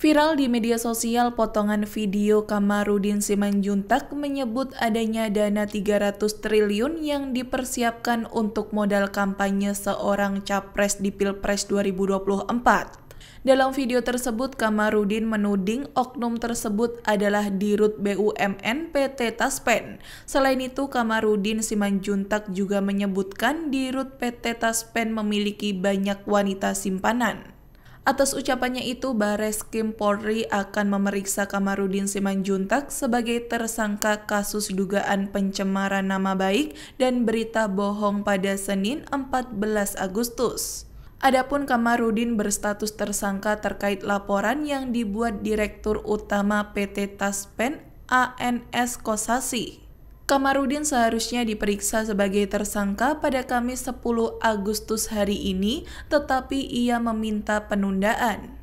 Viral di media sosial potongan video Kamarudin Simanjuntak menyebut adanya dana 300 triliun yang dipersiapkan untuk modal kampanye seorang capres di Pilpres 2024. Dalam video tersebut, Kamarudin menuding oknum tersebut adalah dirut BUMN PT Taspen. Selain itu, Kamarudin Simanjuntak juga menyebutkan dirut PT Taspen memiliki banyak wanita simpanan. Atas ucapannya itu, Bares Kim Polri akan memeriksa Kamarudin Simanjuntak sebagai tersangka kasus dugaan pencemaran nama baik dan berita bohong pada Senin 14 Agustus. Adapun Kamarudin berstatus tersangka terkait laporan yang dibuat Direktur Utama PT Taspen ANS Kosasi. Kamarudin seharusnya diperiksa sebagai tersangka pada Kamis 10 Agustus hari ini, tetapi ia meminta penundaan.